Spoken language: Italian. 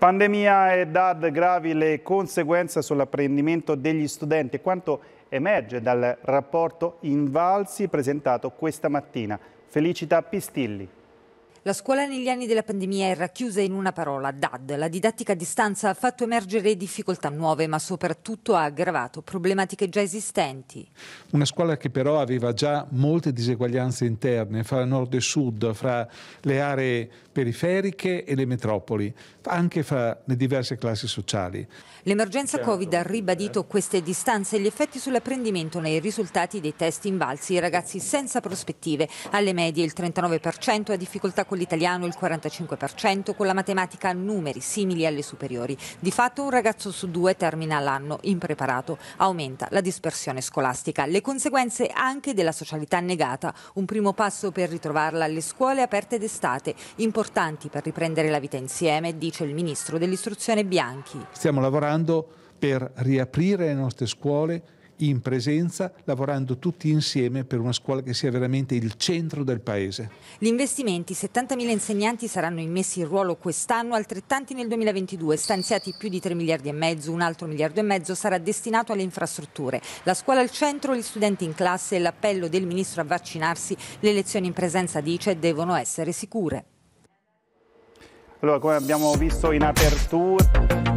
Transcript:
Pandemia e DAD gravi le conseguenze sull'apprendimento degli studenti quanto emerge dal rapporto Invalsi presentato questa mattina. Felicita Pistilli. La scuola negli anni della pandemia è racchiusa in una parola, DAD. La didattica a distanza ha fatto emergere difficoltà nuove, ma soprattutto ha aggravato problematiche già esistenti. Una scuola che però aveva già molte diseguaglianze interne fra nord e sud, fra le aree periferiche e le metropoli, anche fra le diverse classi sociali. L'emergenza certo. Covid ha ribadito queste distanze e gli effetti sull'apprendimento nei risultati dei test invalsi. I ragazzi senza prospettive, alle medie il 39% ha difficoltà con l'italiano il 45%, con la matematica numeri simili alle superiori. Di fatto un ragazzo su due termina l'anno impreparato, aumenta la dispersione scolastica, le conseguenze anche della socialità negata, un primo passo per ritrovarla alle scuole aperte d'estate, importanti per riprendere la vita insieme, dice il ministro dell'istruzione Bianchi. Stiamo lavorando per riaprire le nostre scuole in presenza, lavorando tutti insieme per una scuola che sia veramente il centro del paese. Gli investimenti, 70.000 insegnanti saranno immessi in ruolo quest'anno, altrettanti nel 2022, stanziati più di 3 miliardi e mezzo, un altro miliardo e mezzo sarà destinato alle infrastrutture. La scuola al centro, gli studenti in classe e l'appello del ministro a vaccinarsi, le lezioni in presenza dice devono essere sicure. Allora, come abbiamo visto in apertura...